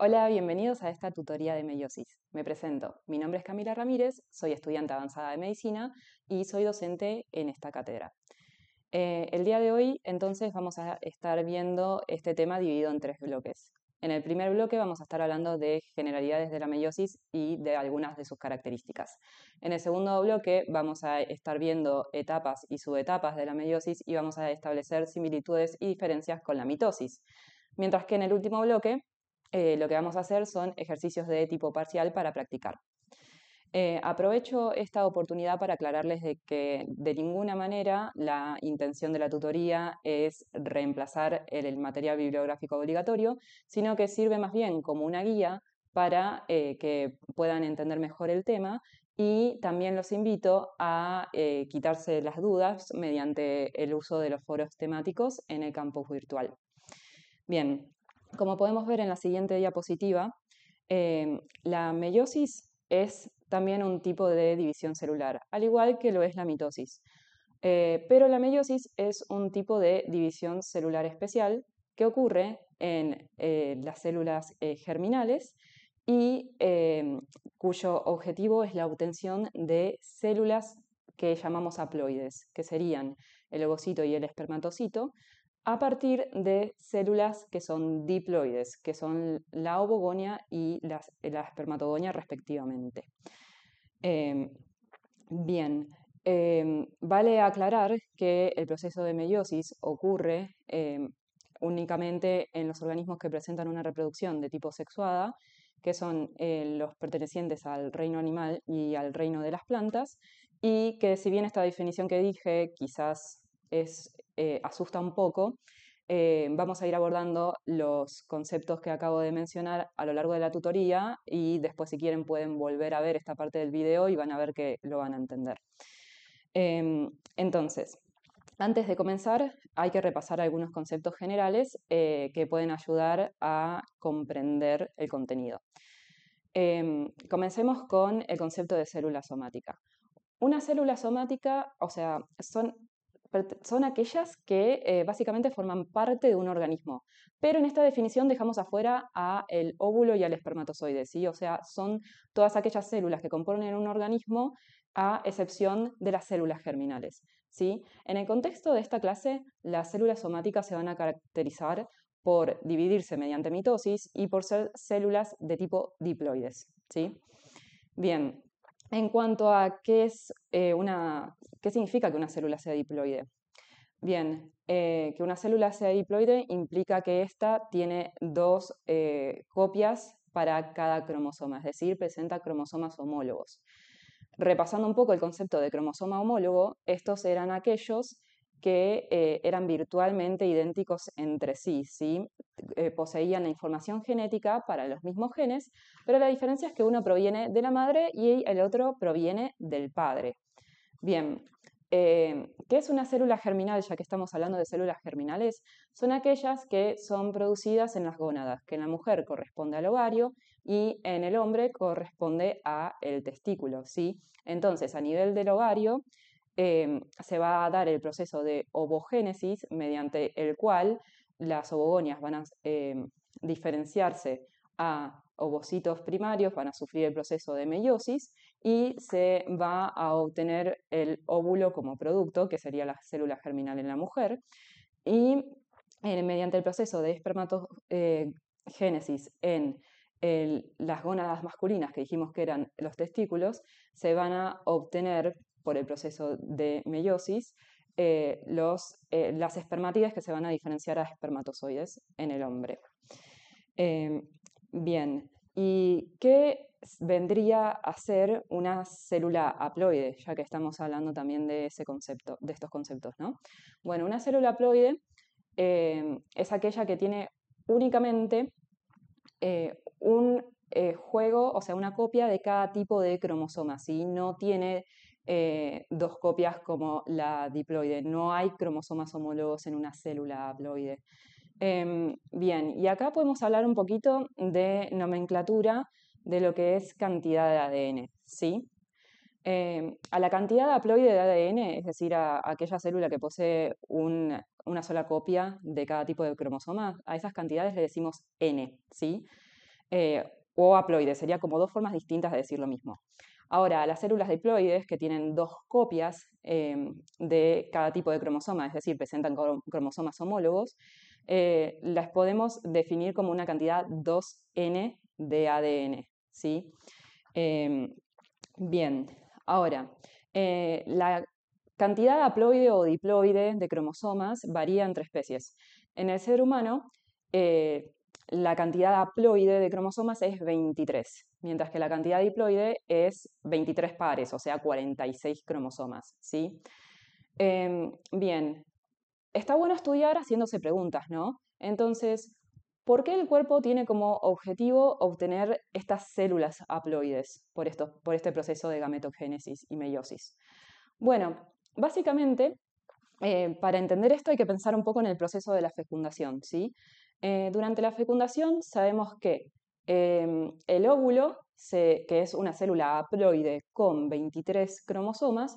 Hola, bienvenidos a esta tutoría de meiosis. Me presento, mi nombre es Camila Ramírez, soy estudiante avanzada de medicina y soy docente en esta cátedra. Eh, el día de hoy entonces vamos a estar viendo este tema dividido en tres bloques. En el primer bloque vamos a estar hablando de generalidades de la meiosis y de algunas de sus características. En el segundo bloque vamos a estar viendo etapas y subetapas de la meiosis y vamos a establecer similitudes y diferencias con la mitosis. Mientras que en el último bloque eh, lo que vamos a hacer son ejercicios de tipo parcial para practicar. Eh, aprovecho esta oportunidad para aclararles de que de ninguna manera la intención de la tutoría es reemplazar el, material bibliográfico obligatorio, sino que sirve más bien como una guía para eh, que puedan entender mejor el tema y también los invito a quitarse las dudas mediante el uso de los foros temáticos en el campus virtual. Bien, como podemos ver en la siguiente diapositiva, em, la meiosis es también un tipo de división celular, al igual que lo es la mitosis. Eh, pero la meiosis es un tipo de división celular especial que ocurre en eh, las células eh, germinales y em, cuyo objetivo es la obtención de células que llamamos haploides, que serían el ovocito y el espermatocito, a partir de células que son diploides, que son la ovogonia y eh, la, espermatogonia respectivamente. Em, bien, em, vale aclarar que el proceso de meiosis ocurre em, únicamente en los organismos que presentan una reproducción de tipo sexuada, que son eh, los pertenecientes al reino animal y al reino de las plantas, y que si bien esta definición que dije quizás es, eh, asusta un poco, eh, vamos a ir abordando los conceptos que acabo de mencionar a lo largo de la tutoría y después si quieren pueden volver a ver esta parte del video y van a ver que lo van a entender. Em, entonces, antes de comenzar hay que repasar algunos conceptos generales eh, que pueden ayudar a comprender el contenido. Em, comencemos con el concepto de célula somática. Una célula somática, o sea, son son aquellas que eh, básicamente forman parte de un organismo. Pero en esta definición dejamos afuera a el óvulo y al espermatozoide, ¿sí? O sea, son todas aquellas células que componen un organismo a excepción de las células germinales, ¿sí? En el contexto de esta clase, las células somáticas se van a caracterizar por dividirse mediante mitosis y por ser células de tipo diploides, ¿sí? Bien, en cuanto a qué, es, eh, una, significa que una célula sea diploide. Bien, eh, que una célula sea diploide implica que ésta tiene dos eh, copias para cada cromosoma, es decir, presenta cromosomas homólogos. Repasando un poco el concepto de cromosoma homólogo, estos eran aquellos que eh, eran virtualmente idénticos entre sí, ¿sí? Eh, poseían la información genética para los mismos genes, pero la diferencia es que uno proviene de la madre y el otro proviene del padre. Bien, eh, ¿qué es una célula germinal? Ya que estamos hablando de células germinales, son aquellas que son producidas en las gónadas, que en la mujer corresponde al ovario y en el hombre corresponde al testículo, ¿sí? Entonces, a nivel del ovario, Em, se va a dar el proceso de ovogénesis mediante el cual las ovogonias van a em, diferenciarse a ovocitos primarios, van a sufrir el proceso de meiosis y se va a obtener el óvulo como producto, que sería la célula germinal en la mujer. Y eh, mediante el proceso de espermatogénesis eh, en las gónadas masculinas que dijimos que eran los testículos, se van a obtener por el proceso de meiosis, eh, los, eh, las espermáticas... que se van a diferenciar a espermatozoides en el hombre. Em, bien, ¿y qué vendría a ser una célula haploide? Ya que estamos hablando también de ese concepto, de estos conceptos, ¿no? Bueno, una célula haploide em, es aquella que tiene únicamente eh, un juego, o sea, una copia de cada tipo de cromosoma, si no tiene eh, dos copias como la diploide. No hay cromosomas homólogos en una célula haploide. Em, bien, y acá podemos hablar un poquito de nomenclatura de lo que es cantidad de ADN, ¿sí? Em, a la cantidad de haploide de ADN, es decir, a, aquella célula que posee una sola copia de cada tipo de cromosoma, a esas cantidades le decimos N, ¿sí? Eh, o haploide, sería como dos formas distintas de decir lo mismo. Ahora, las células diploides, que tienen dos copias em, de cada tipo de cromosoma, es decir, presentan cromosomas homólogos, eh, las podemos definir como una cantidad 2N de ADN. ¿sí? Em, bien, ahora, eh, la cantidad haploide o diploide de cromosomas varía entre especies. En el ser humano, eh, la cantidad haploide de cromosomas es 23, mientras que la cantidad diploide es 23 pares, o sea, 46 cromosomas. ¿sí? Em, bien, está bueno estudiar haciéndose preguntas, ¿no? Entonces, ¿por qué el cuerpo tiene como objetivo obtener estas células haploides por, esto, por este proceso de gametogénesis y meiosis? Bueno, básicamente, eh, para entender esto hay que pensar un poco en el proceso de la fecundación, ¿sí? Eh, durante la fecundación sabemos que em, el óvulo, que es una célula haploide con 23 cromosomas,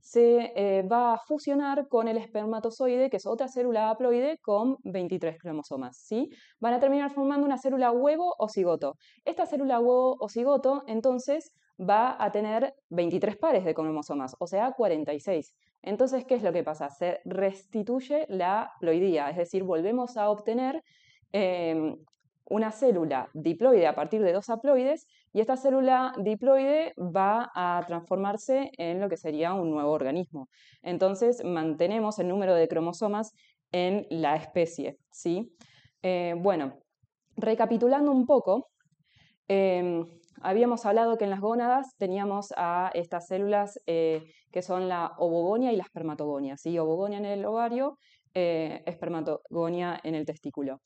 se eh, va a fusionar con el espermatozoide, que es otra célula haploide con 23 cromosomas. ¿sí? Van a terminar formando una célula huevo o cigoto. Esta célula huevo o cigoto, entonces, va a tener 23 pares de cromosomas, o sea, 46. Entonces, ¿qué es lo que pasa? Se restituye la haploidía, es decir, volvemos a obtener Em, una célula diploide a partir de dos haploides y esta célula diploide va a transformarse en lo que sería un nuevo organismo. Entonces mantenemos el número de cromosomas en la especie, eh, bueno, recapitulando un poco, em, habíamos hablado que en las gónadas teníamos a estas células eh, que son la ovogonia y la espermatogonia, ¿sí? Ovogonia en el ovario, eh, espermatogonia en el testículo.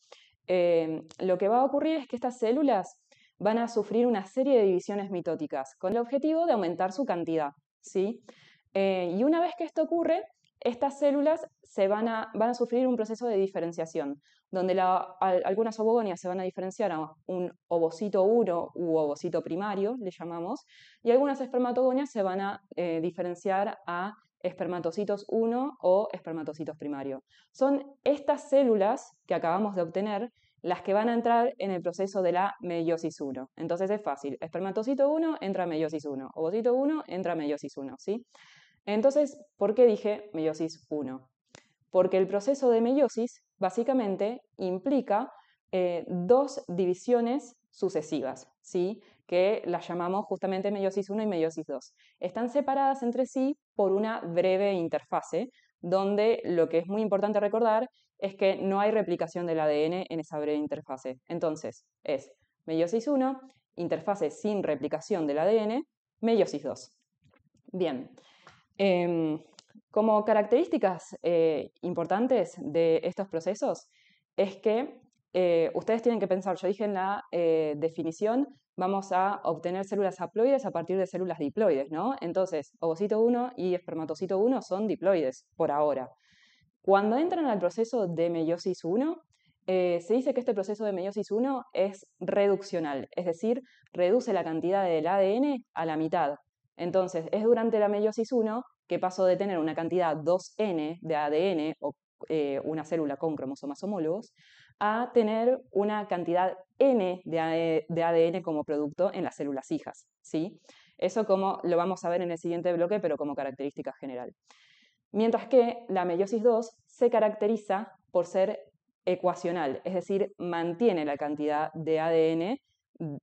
Em, lo que va a ocurrir es que estas células van a sufrir una serie de divisiones mitóticas con el objetivo de aumentar su cantidad. ¿sí? Eh, y una vez que esto ocurre, estas células se van, a, van a sufrir un proceso de diferenciación, donde algunas ovogonias se van a diferenciar a un ovocito 1 u ovocito primario, le llamamos, y algunas espermatogonias se van a eh, diferenciar a espermatocitos 1 o espermatocitos primario. Son estas células que acabamos de obtener las que van a entrar en el proceso de la meiosis 1. Entonces es fácil, espermatocito 1 entra meiosis 1, ovocito 1 entra meiosis 1, ¿sí? Entonces, ¿por qué dije meiosis 1? Porque el proceso de meiosis básicamente implica eh, dos divisiones sucesivas, ¿sí? que las llamamos justamente meiosis 1 y meiosis 2. Están separadas entre sí por una breve interfase, donde lo que es muy importante recordar es que no hay replicación del ADN en esa breve interfase. Entonces, es meiosis 1, interfase sin replicación del ADN, meiosis 2. Bien. Em, como características eh, importantes de estos procesos es que eh, ustedes tienen que pensar, yo dije en la eh, definición vamos a obtener células haploides a partir de células diploides, ¿no? Entonces, ovocito 1 y espermatocito 1 son diploides por ahora. Cuando entran al proceso de meiosis 1, eh, se dice que este proceso de meiosis 1 es reduccional, es decir, reduce la cantidad del ADN a la mitad. Entonces, es durante la meiosis 1 que pasó de tener una cantidad 2N de ADN o eh, una célula con cromosomas homólogos a tener una cantidad N de ADN e, como producto en las células hijas. ¿sí? Eso como lo vamos a ver en el siguiente bloque, pero como característica general. Mientras que la meiosis 2 se caracteriza por ser ecuacional, es decir, mantiene la cantidad de ADN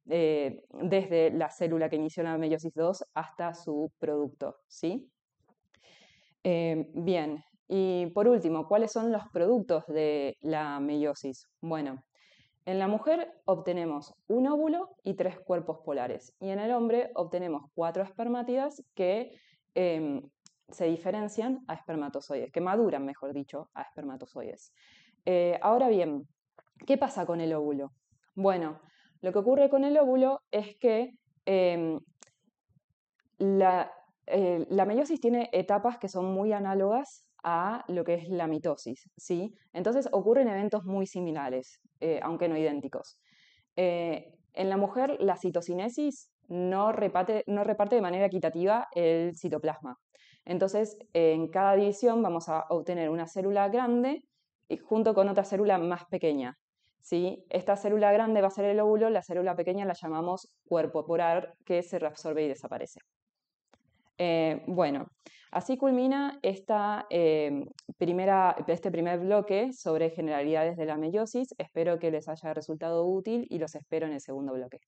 eh, desde la célula que inició la meiosis 2 hasta su producto. ¿sí? Eh, bien, y por último, ¿cuáles son los productos de la meiosis? Bueno, en la mujer obtenemos un óvulo y tres cuerpos polares y en el hombre obtenemos cuatro espermátidas que em, se diferencian a espermatozoides, que maduran, mejor dicho, a espermatozoides. Eh, ahora bien, ¿qué pasa con el óvulo? Bueno, lo que ocurre con el óvulo es que em, eh, la meiosis tiene etapas que son muy análogas a lo que es la mitosis, ¿sí? Entonces ocurren eventos muy similares, eh, aunque no idénticos. Eh, en la mujer, la citocinesis no reparte, no reparte de manera equitativa el citoplasma. Entonces, en cada división vamos a obtener una célula grande junto con otra célula más pequeña. ¿sí? Esta célula grande va a ser el óvulo, la célula pequeña la llamamos cuerpo polar, que se reabsorbe y desaparece. Eh, bueno, así culmina esta, eh, este primer bloque sobre generalidades de la meiosis. Espero que les haya resultado útil y los espero en el segundo bloque.